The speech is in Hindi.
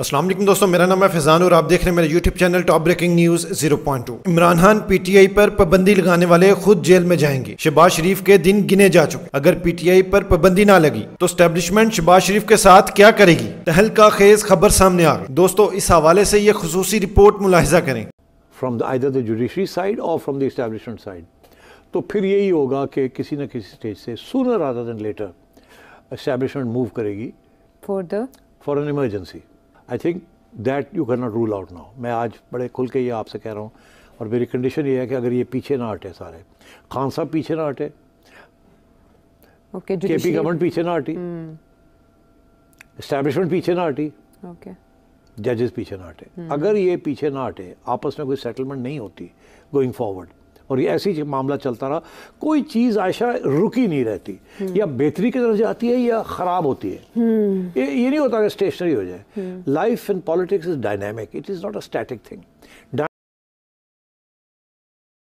असलम दोस्तों मेरा नाम है फैजान और आप देख रहे हैं मेरे YouTube channel top breaking news 0.2 Imran Khan PTI पर पाबंदी लगाने वाले खुद जेल में जाएंगे शहबाज शरीफ के दिन गिने जा चुके अगर पीटीआई पर पाबंदी ना लगी तो स्टेब्लिशमेंट शहबाज शरीफ के साथ क्या करेगी तहलका खेज खबर सामने आ गई दोस्तों इस हवाले से ये खसूस रिपोर्ट मुलाहजा करें फ्रॉम आइदर साइड और फ्रॉम द साइड तो फिर यही होगा कि किसी न किसी स्टेज से सूनर लेटर करेगी for an emergency I think that you can not rule out now मैं आज बड़े खुल के ये आपसे कह रहा हूँ और मेरी कंडीशन ये है कि अगर ये पीछे ना हटे सारे खान साहब पीछे ना हटे ओके के पी गवर्नमेंट पीछे ना हटी इस्टेब्लिशमेंट hmm. पीछे ना हटी ओके जजेस पीछे ना हटे hmm. अगर ये पीछे ना हटे आपस में कोई सेटलमेंट नहीं होती गोइंग फॉरवर्ड और ये ऐसे ही मामला चलता रहा कोई चीज़ आयशा रुकी नहीं रहती हम्म। या बेहतरी की तरफ जाती है या ख़राब होती है हम्म। ये ये नहीं होता कि स्टेशनरी हो जाए life in politics is dynamic it is not a static thing